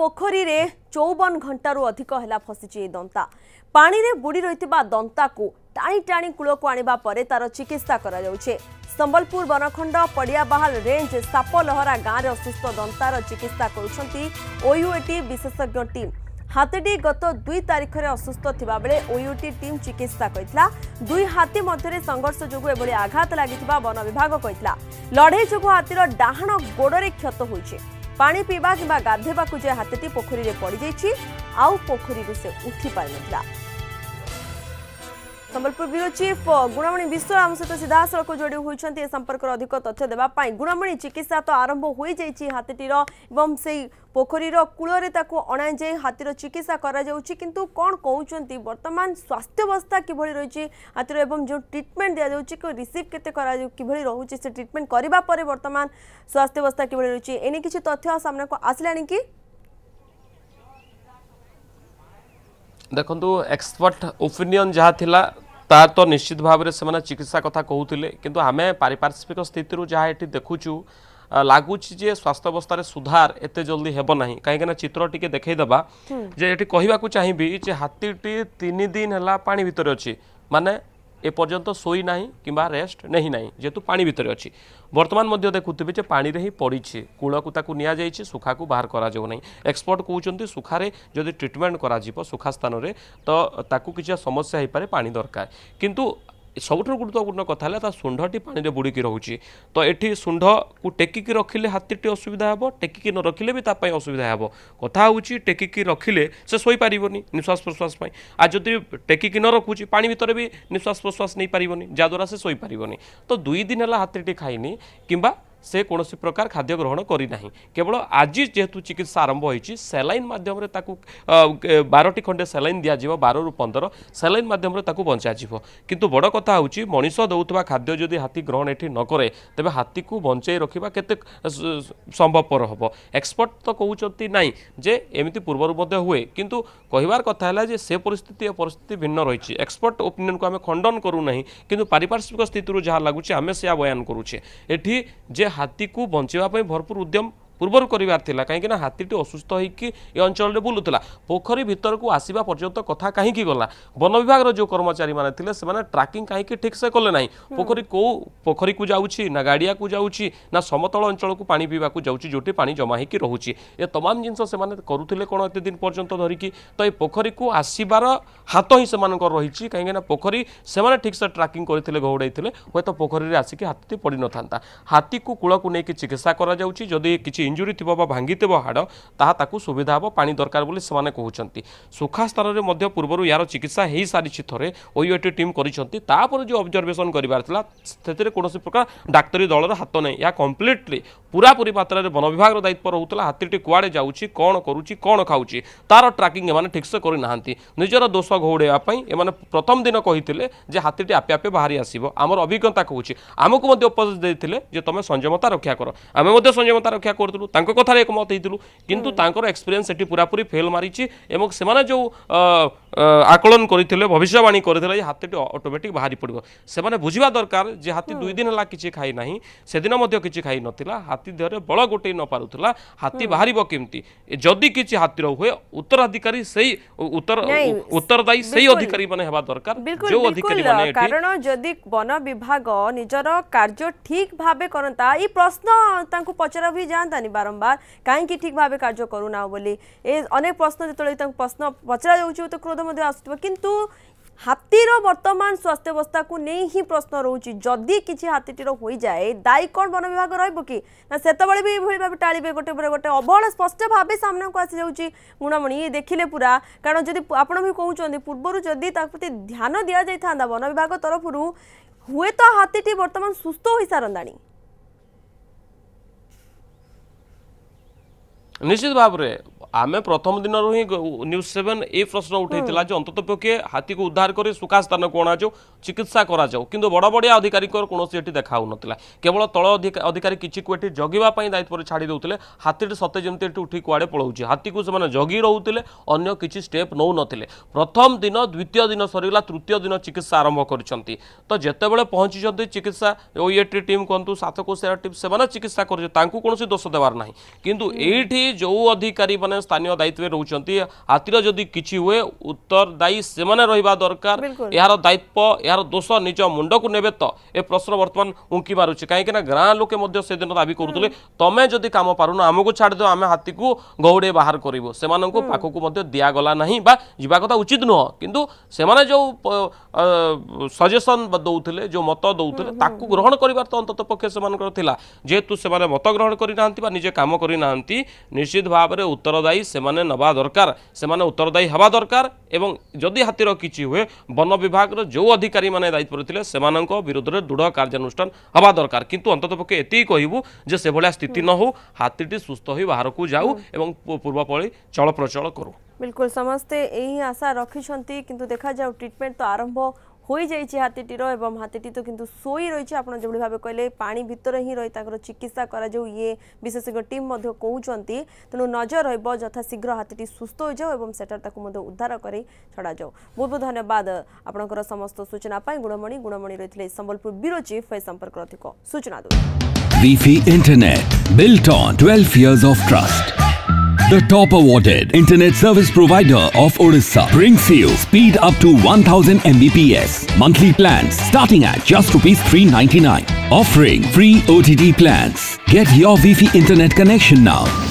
ପୋଖରୀରେ ଚଉବନ ଘଣ୍ଟାରୁ ଅଧିକ ହେଲା ଫସିଛି ଏହି ଦନ୍ତା ପାଣିରେ ବୁଡ଼ି ରହିଥିବା ଦନ୍ତାକୁ ଟାଣି ଟାଣି କୂଳକୁ ଆଣିବା ପରେ ତାର ଚିକିତ୍ସା କରାଯାଉଛି ସମ୍ବଲପୁର ବନଖଣ୍ଡ ପଡ଼ିଆବାହାଲ ରେଞ୍ଜ ସାପଲହରା ଗାଁରେ ଅସୁସ୍ଥ ଦନ୍ତାର ଚିକିତ୍ସା କରୁଛନ୍ତି ଓୟୁଏଟି ବିଶେଷଜ୍ଞ ଟିମ୍ ହାତୀଟି ଗତ ଦୁଇ ତାରିଖରେ ଅସୁସ୍ଥ ଥିବାବେଳେ ଓୟୁଟି ଟିମ୍ ଚିକିତ୍ସା କରିଥିଲା ଦୁଇ ହାତୀ ମଧ୍ୟରେ ସଂଘର୍ଷ ଯୋଗୁଁ ଏଭଳି ଆଘାତ ଲାଗିଥିବା ବନ ବିଭାଗ କହିଥିଲା ଲଢ଼େଇ ଯୋଗୁଁ ହାତୀର ଡାହାଣ ଗୋଡ଼ରେ କ୍ଷତ ହୋଇଛି ପାଣି ପିଇବା କିମ୍ବା ଗାଧୋଇବାକୁ ଯାଇ ହାତୀଟି ପୋଖରୀରେ ପଡ଼ିଯାଇଛି ଆଉ ପୋଖରୀରୁ ସେ ଉଠିପାରିନଥିଲା ସମ୍ବଲପୁର ବ୍ୟୁରୋ ଚିଫ୍ ଗୁଣମଣି ବିଶ୍ୱର ଆମ ସହିତ ସିଧାସଳଖ ଯୋଡ଼ି ହୋଇଛନ୍ତି ଏ ସମ୍ପର୍କରେ ଅଧିକ ତଥ୍ୟ ଦେବା ପାଇଁ ଗୁଣମଣି ଚିକିତ୍ସା ତ ଆରମ୍ଭ ହୋଇଯାଇଛି ହାତୀଟିର ଏବଂ ସେଇ ପୋଖରୀର କୂଳରେ ତାକୁ ଅଣାଯାଇ ହାତୀର ଚିକିତ୍ସା କରାଯାଉଛି କିନ୍ତୁ କ'ଣ କହୁଛନ୍ତି ବର୍ତ୍ତମାନ ସ୍ୱାସ୍ଥ୍ୟାବସ୍ଥା କିଭଳି ରହିଛି ହାତୀର ଏବଂ ଯେଉଁ ଟ୍ରିଟମେଣ୍ଟ ଦିଆଯାଉଛି ରିସିଭ୍ କେତେ କରାଯାଉ କିଭଳି ରହୁଛି ସେ ଟ୍ରିଟମେଣ୍ଟ କରିବା ପରେ ବର୍ତ୍ତମାନ ସ୍ୱାସ୍ଥ୍ୟାବସ୍ଥା କିଭଳି ରହିଛି ଏ ନେଇ କିଛି ତଥ୍ୟ ସାମ୍ନାକୁ ଆସିଲାଣି କି ଦେଖନ୍ତୁ ଏକ୍ସପର୍ଟ ଓପିନିଅନ୍ ଯାହା ଥିଲା ତା ତ ନିଶ୍ଚିତ ଭାବରେ ସେମାନେ ଚିକିତ୍ସା କଥା କହୁଥିଲେ କିନ୍ତୁ ଆମେ ପାରିପାର୍ଶ୍ୱିକ ସ୍ଥିତିରୁ ଯାହା ଏଠି ଦେଖୁଛୁ ଲାଗୁଛି ଯେ ସ୍ୱାସ୍ଥ୍ୟାବସ୍ଥାରେ ସୁଧାର ଏତେ ଜଲ୍ଦି ହେବ ନାହିଁ କାହିଁକିନା ଚିତ୍ର ଟିକେ ଦେଖେଇଦେବା ଯେ ଏଠି କହିବାକୁ ଚାହିଁବି ଯେ ହାତୀଟି ତିନି ଦିନ ହେଲା ପାଣି ଭିତରେ ଅଛି ମାନେ এ পর্যন্ত শোই না কিংবা রেস্ট নেই না যেহেতু পানি ভিতরে অছি বর্তমান মধ্য দেখুবে যে পাড়ে হি পড়ছে কূলকু তাকে নিয়ে যাই শুখাকু বাহার করা যাও না এক্সপর্ট কৌঁচ শুখারে যদি ট্রিটমেন্ট করা সুখা স্থানরে তো তাকে কিছু সমস্যা হয়ে পড়ে পানি দরকার কিন্তু ସବୁଠାରୁ ଗୁରୁତ୍ୱପୂର୍ଣ୍ଣ କଥା ହେଲା ତା ଶୁଣ୍ଢଟି ପାଣିରେ ବୁଡ଼ିକି ରହୁଛି ତ ଏଠି ଶୁଣ୍ଢକୁ ଟେକିକି ରଖିଲେ ହାତୀଟି ଅସୁବିଧା ହେବ ଟେକିକି ନ ରଖିଲେ ବି ତା ପାଇଁ ଅସୁବିଧା ହେବ କଥା ହେଉଛି ଟେକିକି ରଖିଲେ ସେ ଶୋଇପାରିବନି ନିଶ୍ୱାସ ପ୍ରଶ୍ୱାସ ପାଇଁ ଆଉ ଯଦି ଟେକିକି ନ ରଖୁଛି ପାଣି ଭିତରେ ବି ନିଶ୍ୱାସ ପ୍ରଶ୍ୱାସ ନେଇପାରିବନି ଯାହାଦ୍ୱାରା ସେ ଶୋଇପାରିବନି ତ ଦୁଇ ଦିନ ହେଲା ହାତୀଟି ଖାଇନି କିମ୍ବା সে কোণী প্রকার খাদ্য গ্রহণ করে না কেবল আজি যেহেতু চিকিৎসা আরম্ভ হয়েছে স্যালাইন মাধ্যমে তাকে বারোটি খণ্ডে স্যালাইন দিয়া বারু পনের স্যালাইন মাধ্যমে তাকে বঞ্চাযিব কিন্তু বড় কথা হচ্ছে মানুষ দেওয়া খাদ্য যদি হাতি গ্রহণ এটি নকরে তবে হাতিকে বঞ্চাই রাখা কেতে সম্ভবপর হব এক্সপর্ট তো কৌঁচ না যে এমিতি পূর্বর মধ্যে হুয়ে কিন্তু কহবার কথা হল যে সে পরিস্থিতি এ পরিস্থিতি ভিন্ন রয়েছে এক্সপর্ট ওপিনিয়নকে আমি খণ্ডন করু না কিন্তু পারিপার্শ্বিক স্থিতি যা লাগুছে আমি সেয়া বয়ান করুছে এটি যে ହାତୀକୁ ବଞ୍ଚାଇବା ପାଇଁ ଭରପୁର ଉଦ୍ୟମ ପୂର୍ବରୁ କରିବାର ଥିଲା କାହିଁକିନା ହାତୀଟି ଅସୁସ୍ଥ ହୋଇକି ଏ ଅଞ୍ଚଳରେ ବୁଲୁଥିଲା ପୋଖରୀ ଭିତରକୁ ଆସିବା ପର୍ଯ୍ୟନ୍ତ କଥା କାହିଁକି ଗଲା ବନ ବିଭାଗର ଯେଉଁ କର୍ମଚାରୀମାନେ ଥିଲେ ସେମାନେ ଟ୍ରାକିଂ କାହିଁକି ଠିକ୍ସେ କଲେ ନାହିଁ ପୋଖରୀ କେଉଁ ପୋଖରୀକୁ ଯାଉଛି ନା ଗାଡ଼ିଆକୁ ଯାଉଛି ନା ସମତଳ ଅଞ୍ଚଳକୁ ପାଣି ପିଇବାକୁ ଯାଉଛି ଯେଉଁଠି ପାଣି ଜମା ହେଇକି ରହୁଛି ଏ ତମାମ ଜିନିଷ ସେମାନେ କରୁଥିଲେ କ'ଣ ଏତେ ଦିନ ପର୍ଯ୍ୟନ୍ତ ଧରିକି ତ ଏ ପୋଖରୀକୁ ଆସିବାର ହାତ ହିଁ ସେମାନଙ୍କର ରହିଛି କାହିଁକିନା ପୋଖରୀ ସେମାନେ ଠିକ୍ସେ ଟ୍ରାକିଂ କରିଥିଲେ ଘଉଡ଼ାଇଥିଲେ ହୁଏତ ପୋଖରୀରେ ଆସିକି ହାତୀ ପଡ଼ିନଥାନ୍ତା ହାତୀକୁ କୂଳକୁ ନେଇକି ଚିକିତ୍ସା କରାଯାଉଛି ଯଦି କିଛି ইঞ্জুরি থিব বা ভাঙ্গিথিব হাড় তাহা তাকে সুবিধা হব পানি দরকার বলে সে কুমার শুখা স্থানের মধ্যে পূর্বর ইয়ার চিকিৎসা হয়ে সারিছি থরে ওইওটি টিম করেছেন তাপরে যে অবজরভেসন করবার লা সেতু কোণী প্রকার ডাক্তারী দলর হাত নাই কমপ্লিটলি পুরাপুরি মাত্রার বন বিভাগের দায়িত্ব রহুতলা হাতীটি কুয়াড়ে যাচ্ছি কণ করুচি কণ খাওছি তার ট্রাকিং এমানে ঠিকসে করে না নিজের দোষ ঘৌড়াইবা এমানে প্রথম দিন কে যে হাতীটি আপে আপে বাহারি আসব আমার অভিজ্ঞতা কুচি আমি উপদেশ দিয়ে যে তুমি সংযমতা রক্ষা কর আমি সংযমতা রক্ষা করুলু তাঁর কথার একমত হয়েছিল কিন্তু তাঁর এক্সপিরিয়েন্স এটি পুরাপুরি ফেল মারিছি এবং সে যে আকলন করে ভবিষ্যবাণী করে এই হাতীটি অটোমেটিক বাহারি পড়ব সে বুঝবা দরকার যে হাতী দুই দিন হল কিছু খাই না সেদিন কিছু খাই নথিলা হাতী দেহরে বড় গোটাই নপারুলা হাতী বাহার কমিটি যদি কিছু হাতীর হুয়ে উত্তরাধিকারী সেই উত্তর উত্তরদায়ী সেই অধিকারী মানে হওয়া দরকার কারণ যদি বন বিভাগ নিজের কাজ ঠিক ভাবে করতা এই প্রশ্ন তা পচরা হই যা বারম্বার কাহিঁকি ঠিক ভাবে কার্য করুনা বলি এ অনেক প্রশ্ন যেত প্রশ্ন পচরা যাচ্ছে তো ক্রোধ ମଧ୍ୟ ଆସୁଥିବ କିନ୍ତୁ ହାତୀର ବର୍ତ୍ତମାନ ସ୍ୱାସ୍ଥ୍ୟାବସ୍ଥାକୁ ନେଇ ହିଁ ପ୍ରଶ୍ନ ରହୁଛି ଯଦି କିଛି ହାତୀଟିର ହୋଇଯାଏ ଦାୟୀ କ'ଣ ବନ ବିଭାଗ ରହିବ କି ନା ସେତେବେଳେ ବି ଏଭଳି ଭାବେ ଟାଳିବେ ଗୋଟେ ପରେ ଗୋଟେ ଅବହେଳା ସ୍ପଷ୍ଟ ଭାବେ ସାମ୍ନାକୁ ଆସିଯାଉଛି ଗୁଣମଣି ଇଏ ଦେଖିଲେ ପୁରା କାରଣ ଯଦି ଆପଣ ବି କହୁଛନ୍ତି ପୂର୍ବରୁ ଯଦି ତା ପ୍ରତି ଧ୍ୟାନ ଦିଆଯାଇଥାନ୍ତା ବନ ବିଭାଗ ତରଫରୁ ହୁଏତ ହାତୀଟି ବର୍ତ୍ତମାନ ସୁସ୍ଥ ହୋଇସାରନ୍ତାଣି ନିଶ୍ଚିତ ଭାବରେ ଆମେ ପ୍ରଥମ ଦିନରୁ ହିଁ ନ୍ୟୁଜ୍ ସେଭେନ୍ ଏ ପ୍ରଶ୍ନ ଉଠାଇଥିଲା ଯେ ଅନ୍ତତଃ ପକ୍ଷେ ହାତୀକୁ ଉଦ୍ଧାର କରି ସୁଖା ସ୍ଥାନକୁ ଅଣାଯାଉ ଚିକିତ୍ସା କରାଯାଉ କିନ୍ତୁ ବଡ଼ବଡ଼ିଆ ଅଧିକାରୀଙ୍କର କୌଣସି ଏଠି ଦେଖା ହେଉନଥିଲା କେବଳ ତଳ ଅଧିକାରୀ କିଛିକୁ ଏଠି ଜଗିବା ପାଇଁ ଦାୟିତ୍ୱରେ ଛାଡ଼ି ଦେଉଥିଲେ ହାତୀଟି ସତେ ଯେମିତି ଏଠି ଉଠି କୁଆଡ଼େ ପଳାଉଛି ହାତୀକୁ ସେମାନେ ଜଗି ରହୁଥିଲେ ଅନ୍ୟ କିଛି ଷ୍ଟେପ୍ ନେଉନଥିଲେ ପ୍ରଥମ ଦିନ ଦ୍ୱିତୀୟ ଦିନ ସରିଗଲା ତୃତୀୟ ଦିନ ଚିକିତ୍ସା ଆରମ୍ଭ କରିଛନ୍ତି ତ ଯେତେବେଳେ ପହଞ୍ଚିଛନ୍ତି ଚିକିତ୍ସା ଓଇଏଟି ଟିମ୍ କୁହନ୍ତୁ ସାତକୋଶିଆ ଟିମ୍ ସେମାନେ ଚିକିତ୍ସା କରୁଛନ୍ତି ତାଙ୍କୁ କୌଣସି ଦୋଷ ଦେବାର ନାହିଁ କିନ୍ତୁ ଏଇଠି जो अधिकारी मैंने स्थानीय दायित्व रोचान हाथीर जदि किसी हुए उत्तरदायी से रहा दरकार यार दायित्व यार दोष निज मुंड को ने तो ए प्रश्न बर्तमान उंकी मारुचे कहीं गाँ लोके से दिन दाबी करुले तुम्हें जदि कम पारन आमको छाड़द आम हाथी को गौड़े बाहर करू से पाखक दिगला ना जावा कथा उचित नुह कितु से जो सजेसन दौले जो मत দৌলে তাকে গ্রহণ করবার তো অন্তত পক্ষে সে যেহেতু সে মত গ্রহণ করে না নিজে কাম করে না নিশ্চিত ভাবে উত্তরদায়ী সেমানে নেওয়া দরকার সেমানে উত্তরদায়ী হওয়া দরকার এবং যদি হাতির কিছু হুয়ে বন বিভাগের যে অধিকারী মানে দায়িত্ব লে সে বিরুদ্ধে দৃঢ় কার্যানুষ্ঠান হওয়া দরকার কিন্তু অন্তত পক্ষে এতই কহবু যে সেভাবে স্থিতি ন হাতিটি সুস্থ হয়ে বাহার যাও এবং পূর্বপরি চলপ্রচল করু বিলকুল সমস্তে এই আশা রক্ষিছেন কিন্তু দেখা যাও ট্রিটমেন্ট তো আরম্ভ ହୋଇଯାଇଛି ହାତୀଟିର ଏବଂ ହାତୀଟି ତ କିନ୍ତୁ ଶୋଇ ରହିଛି ଆପଣ ଯେଭଳି ଭାବେ କହିଲେ ପାଣି ଭିତରେ ହିଁ ରହି ତାଙ୍କର ଚିକିତ୍ସା କରାଯାଉ ଇଏ ବିଶେଷଜ୍ଞ ଟିମ୍ ମଧ୍ୟ କହୁଛନ୍ତି ତେଣୁ ନଜର ରହିବ ଯଥାଶୀଘ୍ର ହାତୀଟି ସୁସ୍ଥ ହୋଇଯାଉ ଏବଂ ସେଠାରେ ତାକୁ ମଧ୍ୟ ଉଦ୍ଧାର କରି ଛଡ଼ାଯାଉ ବହୁତ ବହୁତ ଧନ୍ୟବାଦ ଆପଣଙ୍କର ସମସ୍ତ ସୂଚନା ପାଇଁ ଗୁଣମଣି ଗୁଣମଣି ରହିଥିଲେ ସମ୍ବଲପୁର ବ୍ୟୁରୋ ଚିଫ୍ ଏ ସମ୍ପର୍କରେ ଅଧିକ ସୂଚନା ଦେଉ Wi-Fi Internet built on 12 years of trust. the top awarded internet service provider of Odisha, brings you speed up to 1000 Mbps. Monthly plans starting at just rupees 399. Offering free OTT plans. Get your Wi-Fi internet connection now.